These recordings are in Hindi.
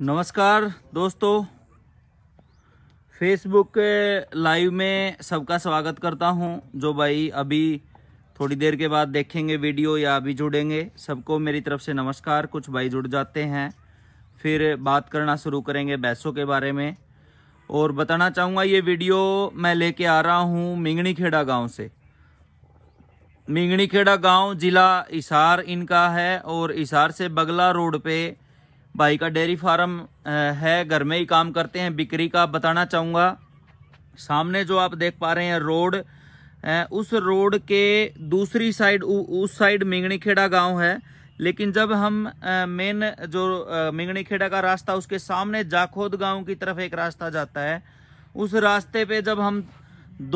नमस्कार दोस्तों फेसबुक के लाइव में सबका स्वागत करता हूं जो भाई अभी थोड़ी देर के बाद देखेंगे वीडियो या अभी जुड़ेंगे सबको मेरी तरफ से नमस्कार कुछ भाई जुड़ जाते हैं फिर बात करना शुरू करेंगे बैसों के बारे में और बताना चाहूँगा ये वीडियो मैं लेके आ रहा हूँ मिंगनी खेड़ा गाँव से मिंगनी खेड़ा गाँव जिला इसार इनका है और इसार से बगला रोड पर भाई का डेयरी फार्म है घर में ही काम करते हैं बिक्री का बताना चाहूँगा सामने जो आप देख पा रहे हैं रोड उस रोड के दूसरी साइड उस साइड मिंगणीखेड़ा गांव है लेकिन जब हम मेन जो मिंगणीखेड़ा का रास्ता उसके सामने जाखोद गांव की तरफ एक रास्ता जाता है उस रास्ते पे जब हम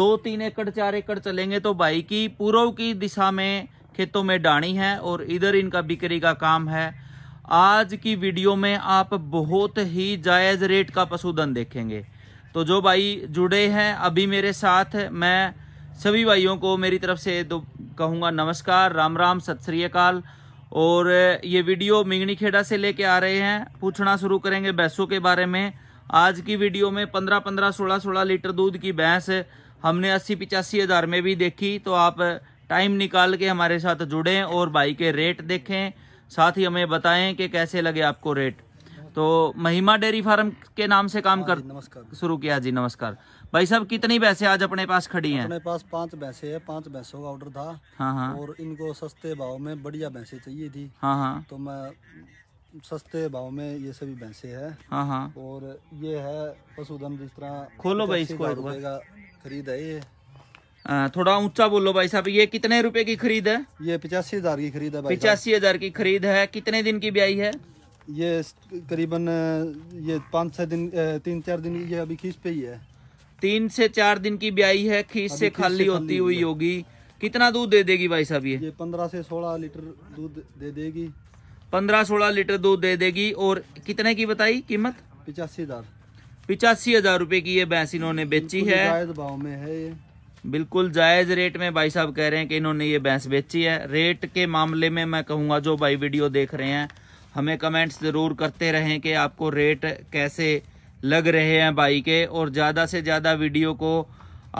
दो तीन एकड़ चार एकड़ चलेंगे तो भाई की पूर्व की दिशा में खेतों में डाणी है और इधर इनका बिक्री का काम है आज की वीडियो में आप बहुत ही जायज़ रेट का पशुधन देखेंगे तो जो भाई जुड़े हैं अभी मेरे साथ मैं सभी भाइयों को मेरी तरफ से तो कहूँगा नमस्कार राम राम सत श्रीकाल और ये वीडियो मिंगनी खेड़ा से लेके आ रहे हैं पूछना शुरू करेंगे भैंसों के बारे में आज की वीडियो में पंद्रह पंद्रह सोलह सोलह लीटर दूध की भैंस हमने अस्सी पिचासी हज़ार में भी देखी तो आप टाइम निकाल के हमारे साथ जुड़ें और भाई के रेट देखें साथ ही हमें बताएं कि कैसे लगे आपको रेट तो महिमा डेयरी फार्म के नाम से काम हाँ कर शुरू किया जी नमस्कार भाई साहब कितनी भैंसे आज अपने पास खड़ी हैं अपने पास पांच भैंसे हैं पांच भैंसों का ऑर्डर था हाँ हाँ और इनको सस्ते भाव में बढ़िया भैंसे चाहिए थी हाँ हाँ तो मैं सस्ते भाव में ये सभी भैंसे है हाँ हाँ और ये है पशुधन जिस तरह खोलो भाई इसको खरीद है ये थोड़ा ऊंचा बोलो भाई साहब ये कितने रुपए की खरीद है ये पिचासी हजार की खरीद है पिचासी हजार की खरीद है कितने दिन की ब्याई है ये करीबन ये पाँच छह दिन तीन चार दिन ये अभी खींच पे ही है तीन से चार दिन की ब्याई है खींच से खाली होती हुई होगी कितना दूध दे देगी भाई साहब ये ये पंद्रह से सोलह लीटर दूध दे देगी पंद्रह सोलह लीटर दूध दे देगी और कितने की बताई कीमत पिचासी हजार पिचासी हजार रूपए की ये भैंस इन्होंने बेची है भाव में है ये बिल्कुल जायज़ रेट में भाई साहब कह रहे हैं कि इन्होंने ये भैंस बेची है रेट के मामले में मैं कहूँगा जो भाई वीडियो देख रहे हैं हमें कमेंट्स ज़रूर करते रहें कि आपको रेट कैसे लग रहे हैं भाई के और ज़्यादा से ज़्यादा वीडियो को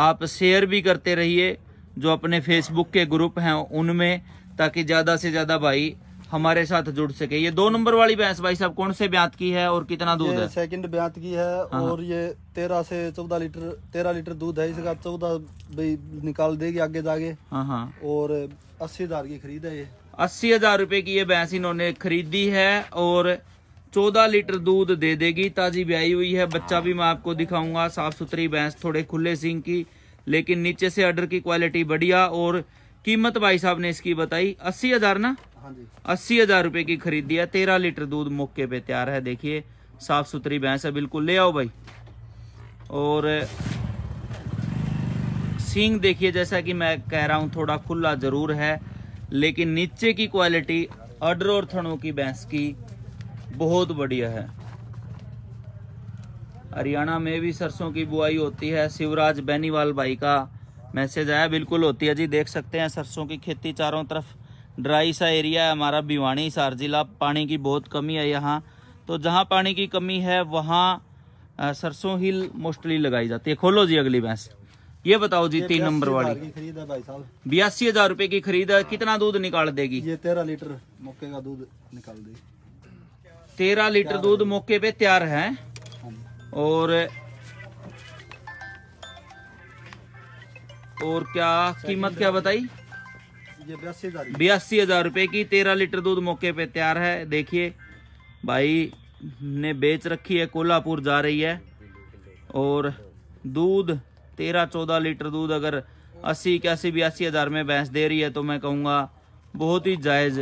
आप शेयर भी करते रहिए जो अपने फेसबुक के ग्रुप हैं उनमें ताकि ज़्यादा से ज़्यादा भाई हमारे साथ जुड़ सके ये दो नंबर वाली भैंस भाई साहब कौन से ब्यात की है और कितना दूध है सेकंड ब्यात की है हाँ, हाँ। और ये तेरह से चौदह लीटर तेरह लीटर दूध है इसका चौदह भाई निकाल देगी आगे जागे हाँ, हाँ। और अस्सी हजार की खरीद है ये अस्सी हजार रूपए की ये भैंस इन्होंने खरीदी है और चौदह लीटर दूध दे देगी ताजी ब्याई हुई है बच्चा भी मैं आपको दिखाऊंगा साफ सुथरी भैंस थोड़े खुले सिंह की लेकिन नीचे से अर्डर की क्वालिटी बढ़िया और कीमत भाई साहब ने इसकी बताई अस्सी हजार ना अस्सी हजार रुपए की खरीदी है तेरह लीटर दूध मौके पे तैयार है देखिए साफ सुथरी भैंस है बिल्कुल ले आओ भाई और सींग देखिए जैसा कि मैं कह रहा हूँ थोड़ा खुला जरूर है लेकिन नीचे की क्वालिटी अडर और थनों की भैंस की बहुत बढ़िया है हरियाणा में भी सरसों की बुआई होती है शिवराज बेनीवाल भाई का मैसेज आया बिल्कुल होती है जी देख सकते हैं सरसों की खेती चारों तरफ ड्राई सा एरिया है हमारा भिवानी हिसार जिला पानी की बहुत कमी है यहाँ तो जहाँ पानी की कमी है वहाँ सरसों हिल मोस्टली लगाई जाती है खोलो जी अगली भैंस ये बताओ जी ये तीन नंबर वाली खरीद है भाई साहब बयासी हजार रूपए की खरीद है कितना दूध निकाल देगी ये तेरह लीटर मौके का दूध निकाल देगी तेरह लीटर दूध मौके पे तैयार है हाँ। और और क्या कीमत क्या बताई बयासी हजार रुपए की तेरह लीटर दूध मौके पे तैयार है देखिए भाई ने बेच रखी है कोल्हापुर जा रही है और दूध तेरह चौदह लीटर दूध अगर अस्सी इक्यासी बयासी हजार में भैंस दे रही है तो मैं कहूँगा बहुत ही जायज़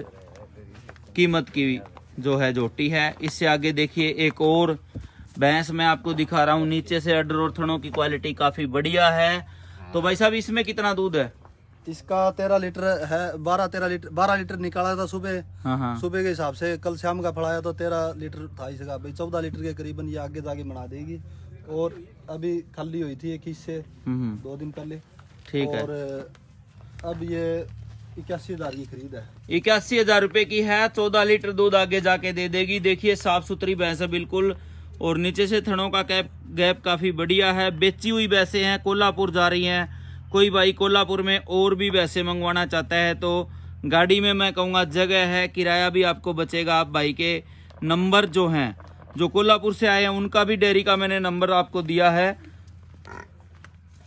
कीमत की जो है जोटी है इससे आगे देखिए एक और भैंस मैं आपको दिखा रहा हूँ नीचे से अडर और की क्वालिटी काफ़ी बढ़िया है तो भाई साहब इसमें कितना दूध है इसका तेरह लीटर है बारह तेरह लीटर बारह लीटर निकाला था सुबह हाँ, हाँ। सुबह के हिसाब से कल शाम का फड़ाया तो तेरह लीटर था इसका भाई चौदह लीटर के करीबन ये आगे जाके बना देगी और अभी खाली हुई थी एक हिस्से हम्म, हम्म। दो दिन पहले ठीक है और अब ये इक्यासी हजार की खरीद है इक्यासी हजार रूपए की है चौदह लीटर दूध आगे जाके दे देगी देखिए साफ सुथरी भैंस है बिल्कुल और नीचे से थनों का गैप काफी बढ़िया है बेची हुई भैंसे है कोल्हापुर जा रही है कोई भाई कोल्हापुर में और भी वैसे मंगवाना चाहता है तो गाड़ी में मैं कहूँगा जगह है किराया भी आपको बचेगा आप भाई के नंबर जो हैं जो कोल्हापुर से आए हैं उनका भी डेयरी का मैंने नंबर आपको दिया है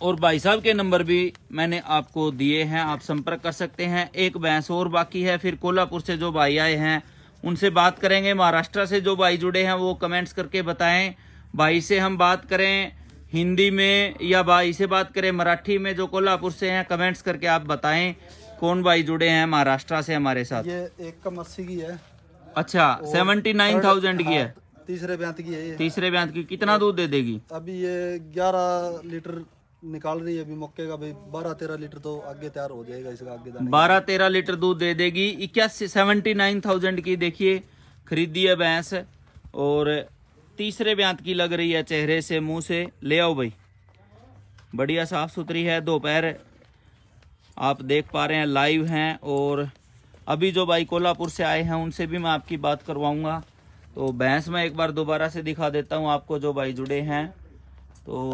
और भाई साहब के नंबर भी मैंने आपको दिए हैं आप संपर्क कर सकते हैं एक भैंस और बाकी है फिर कोल्हापुर से जो भाई आए हैं उनसे बात करेंगे महाराष्ट्र से जो भाई जुड़े हैं वो कमेंट्स करके बताएं भाई से हम बात करें हिंदी में या भाई से बात करें मराठी में जो कोल्हापुर से हैं कमेंट्स करके आप बताएं कौन भाई जुड़े हैं महाराष्ट्र से हमारे साथ ये एक कम अस्सी की है अच्छा सेवेंटी नाइन थाउजेंड की है हाँ, तीसरे ब्यांत की है ये। तीसरे ब्यांत की कितना दूध दे देगी अभी ये ग्यारह लीटर निकाल रही है अभी मौके का भाई बारह तेरह लीटर तो आगे तैयार हो जाएगा इसका आगे बारह तेरह लीटर दूध दे देगी इक्यासी सेवेंटी नाइन थाउजेंड की देखिए खरीदी है भैंस और तीसरे ब्यांत की लग रही है चेहरे से मुंह से ले आओ भाई बढ़िया साफ सुथरी है दोपहर आप देख पा रहे हैं लाइव हैं और अभी जो भाई कोल्हापुर से आए हैं उनसे भी मैं आपकी बात करवाऊंगा तो भैंस में एक बार दोबारा से दिखा देता हूं आपको जो भाई जुड़े हैं तो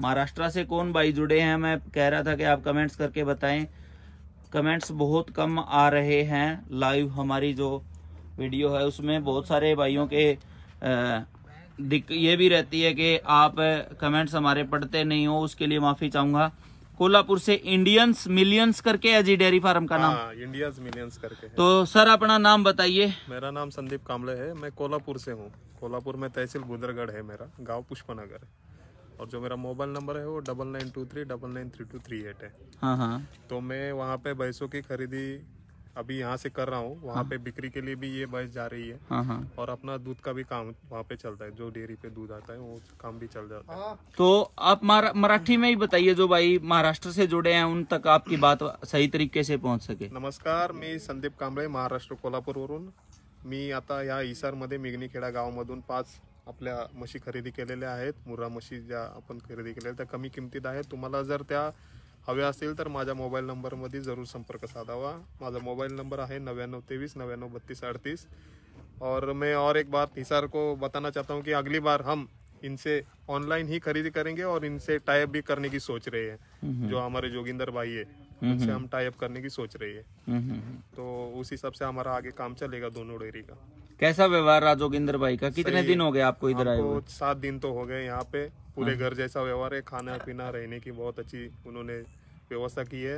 महाराष्ट्र से कौन भाई जुड़े हैं मैं कह रहा था कि आप कमेंट्स करके बताएं कमेंट्स बहुत कम आ रहे हैं लाइव हमारी जो वीडियो है उसमें बहुत सारे भाइयों के ये भी रहती है कि आप कमेंट्स हमारे पढ़ते नहीं हो उसके लिए माफी चाहूंगा कोल्हापुर से इंडियंस मिलियंस करके है जी डेयरी फार्म का नाम इंडियंस हाँ, मिलियंस करके है। तो सर अपना नाम बताइए मेरा नाम संदीप कामले है मैं कोल्हापुर से हूँ कोल्हापुर में तहसील बुंदरगढ़ है मेरा गांव पुष्पनगर और जो मेरा मोबाइल नंबर है वो double nine two three double nine three two three eight है हाँ हाँ तो मैं वहाँ पे भैंसों की खरीदी अभी यहाँ से कर रहा हूँ वहाँ हाँ। पे बिक्री के लिए भी ये भैंस जा रही है हाँ हाँ। और अपना दूध का भी काम वहाँ पे चलता है जो डेयरी पे दूध आता है वो काम भी चल जाता है हाँ। तो आप मराठी में ही बताइए जो भाई महाराष्ट्र से जुड़े हैं उन तक आपकी बात सही तरीके से पहुँच सके नमस्कार मैं संदीप कामरे महाराष्ट्र कोल्हापूर वरुण मी आता या इसारमध्ये मिगणीखेडा गावामधून पाच आपल्या म्हशी खरेदी केलेल्या आहेत मुर्रा मशी ज्यादा आपण के केलेल्या कमी किमतीत है तुम्हारा जर त्या हवे तो मज़ा मोबाइल नंबर मदी जरूर संपर्क साधावा मज़ा मोबाइल नंबर है नव्याण तेवीस नव्याण बत्तीस अड़तीस और मैं और एक बार हिसार को बताना चाहता हूँ कि अगली बार हम इनसे ऑनलाइन ही खरीदी करेंगे और इनसे टाइप भी करने की सोच रहे हैं जो हमारे जोगिंदर भाई है उनसे हम टाइप करने की सोच रहे हैं तो उस हिसाब से हमारा आगे काम चलेगा दोनों डेयरी का कैसा व्यवहार रहा जोगिंदर भाई का कितने दिन हो गए आपको इधर आए हुए सात दिन तो हो गए यहाँ पे पूरे हाँ। घर जैसा व्यवहार है खाना पीना रहने की बहुत अच्छी उन्होंने व्यवस्था की है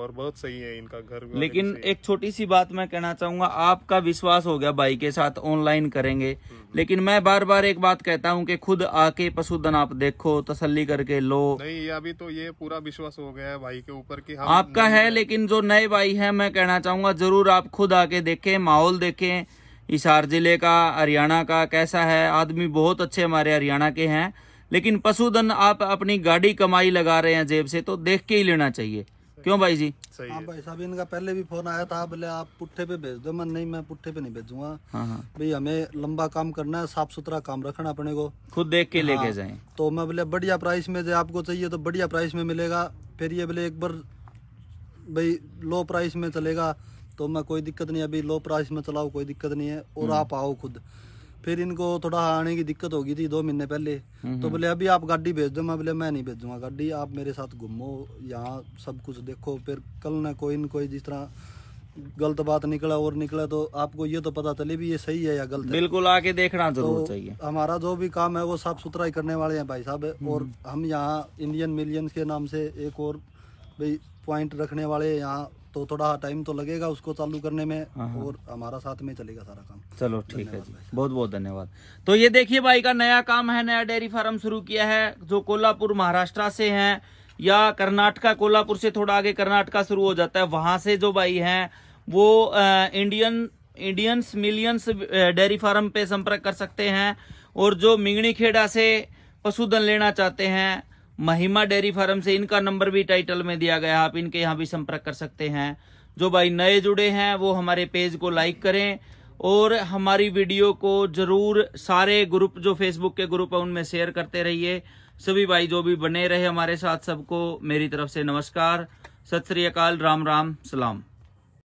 और बहुत सही है इनका घर लेकिन एक छोटी सी बात मैं कहना चाहूंगा आपका विश्वास हो गया भाई के साथ ऑनलाइन करेंगे हम्म। लेकिन मैं बार बार एक बात कहता हूँ कि खुद आके पशुधन आप देखो तसल्ली करके लो नहीं अभी तो ये पूरा विश्वास हो गया है भाई के ऊपर कि आपका है लेकिन जो नए भाई है मैं कहना चाहूंगा जरूर आप खुद आके देखे माहौल देखे हिसार ज़िले का हरियाणा का कैसा है आदमी बहुत अच्छे हमारे हरियाणा के हैं लेकिन पशुधन आप अपनी गाड़ी कमाई लगा रहे हैं जेब से तो देख के ही लेना चाहिए क्यों भाई जी हाँ भाई साहब इनका पहले भी फोन आया था बोले आप पुट्ठे पे भेज दो मैं नहीं मैं पुट्ठे पे नहीं भेजूंगा हाँ।, हाँ। भाई हमें लंबा काम करना है साफ सुथरा काम रखना अपने को खुद देख के हाँ, लेके जाए तो मैं बोले बढ़िया प्राइस में जो आपको चाहिए तो बढ़िया प्राइस में मिलेगा फिर ये बोले एक बार भाई लो प्राइस में चलेगा तो मैं कोई दिक्कत नहीं अभी लो प्राइस में चलाओ कोई दिक्कत नहीं है और हम्म। आप आओ खुद फिर इनको थोड़ा आने की दिक्कत होगी थी दो महीने पहले हम्म, तो हम्म। बोले अभी आप गाड़ी भेज दो मैं बोले मैं नहीं भेजूंगा गाड़ी आप मेरे साथ घूमो यहाँ सब कुछ देखो फिर कल ना कोई न कोई जिस तरह गलत बात निकला और निकला तो आपको ये तो पता चले भी ये सही है या गलत बिल्कुल आके देखना तो जरूर तो चाहिए हमारा जो भी काम है वो साफ सुथरा ही करने वाले हैं भाई साहब और हम यहाँ इंडियन मिलियंस के नाम से एक और भाई पॉइंट रखने वाले यहाँ तो थोड़ा टाइम तो लगेगा उसको चालू करने में हाँ, हाँ। और हमारा साथ में चलेगा सारा काम चलो ठीक है जी बहुत बहुत धन्यवाद तो ये देखिए भाई का नया काम है नया डेयरी फार्म शुरू किया है जो कोल्हापुर महाराष्ट्र से है या कर्नाटका कोल्हापुर से थोड़ा आगे कर्नाटका शुरू हो जाता है वहां से जो भाई है वो Indian Indians millions dairy farm पे संपर्क कर सकते हैं और जो मिंगणी खेड़ा से पशुधन लेना चाहते हैं महिमा डेयरी फार्म से इनका नंबर भी टाइटल में दिया गया आप इनके यहाँ भी संपर्क कर सकते हैं जो भाई नए जुड़े हैं वो हमारे पेज को लाइक करें और हमारी वीडियो को जरूर सारे ग्रुप जो फेसबुक के ग्रुप है उनमें शेयर करते रहिए सभी भाई जो भी बने रहे हमारे साथ सबको मेरी तरफ से नमस्कार सत श्री अकाल राम राम सलाम